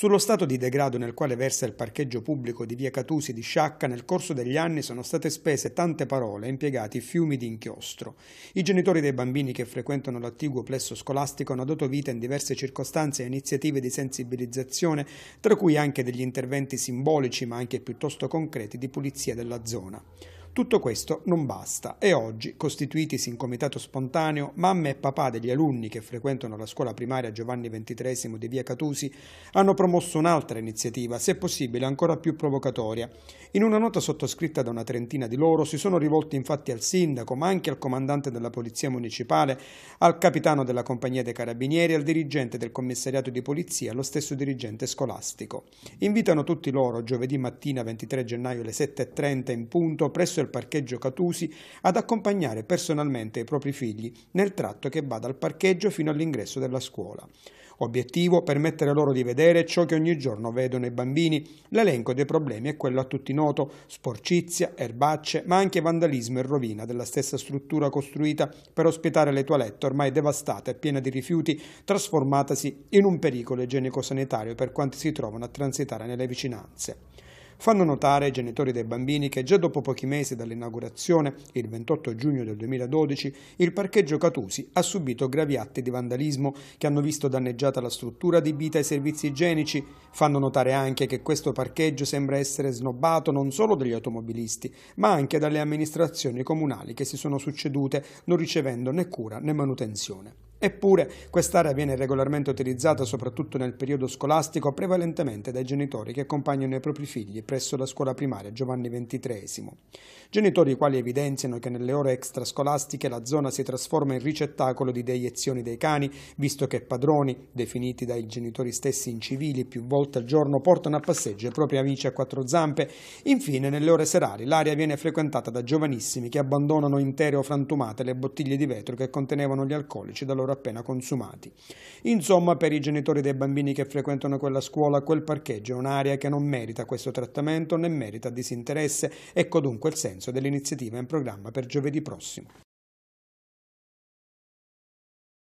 Sullo stato di degrado nel quale versa il parcheggio pubblico di via Catusi di Sciacca nel corso degli anni sono state spese tante parole e impiegati fiumi di inchiostro. I genitori dei bambini che frequentano l'attiguo plesso scolastico hanno dato vita in diverse circostanze a iniziative di sensibilizzazione, tra cui anche degli interventi simbolici ma anche piuttosto concreti di pulizia della zona. Tutto questo non basta e oggi, costituitisi in comitato spontaneo, mamme e papà degli alunni che frequentano la scuola primaria Giovanni XXIII di Via Catusi hanno promosso un'altra iniziativa, se possibile ancora più provocatoria. In una nota sottoscritta da una trentina di loro si sono rivolti infatti al sindaco, ma anche al comandante della Polizia Municipale, al capitano della Compagnia dei Carabinieri, al dirigente del commissariato di polizia, allo stesso dirigente scolastico. Invitano tutti loro giovedì mattina 23 gennaio alle 7.30 in punto presso presso il parcheggio Catusi ad accompagnare personalmente i propri figli nel tratto che va dal parcheggio fino all'ingresso della scuola. Obiettivo permettere loro di vedere ciò che ogni giorno vedono i bambini. L'elenco dei problemi è quello a tutti noto, sporcizia, erbacce, ma anche vandalismo e rovina della stessa struttura costruita per ospitare le toilette ormai devastate e piene di rifiuti, trasformatasi in un pericolo igienico-sanitario per quanti si trovano a transitare nelle vicinanze fanno notare ai genitori dei bambini che già dopo pochi mesi dall'inaugurazione, il 28 giugno del 2012, il parcheggio Catusi ha subito gravi atti di vandalismo che hanno visto danneggiata la struttura adibita ai servizi igienici. Fanno notare anche che questo parcheggio sembra essere snobbato non solo dagli automobilisti, ma anche dalle amministrazioni comunali che si sono succedute, non ricevendo né cura né manutenzione. Eppure quest'area viene regolarmente utilizzata soprattutto nel periodo scolastico prevalentemente dai genitori che accompagnano i propri figli presso la scuola primaria Giovanni XXIII. Genitori i quali evidenziano che nelle ore extrascolastiche la zona si trasforma in ricettacolo di deiezioni dei cani, visto che padroni, definiti dai genitori stessi incivili, più volte al giorno portano a passeggio i propri amici a quattro zampe. Infine, nelle ore serali, l'area viene frequentata da giovanissimi che abbandonano intere o frantumate le bottiglie di vetro che contenevano gli alcolici da loro loro appena consumati. Insomma, per i genitori dei bambini che frequentano quella scuola, quel parcheggio è un'area che non merita questo trattamento né merita disinteresse, ecco dunque il senso dell'iniziativa in programma per giovedì prossimo.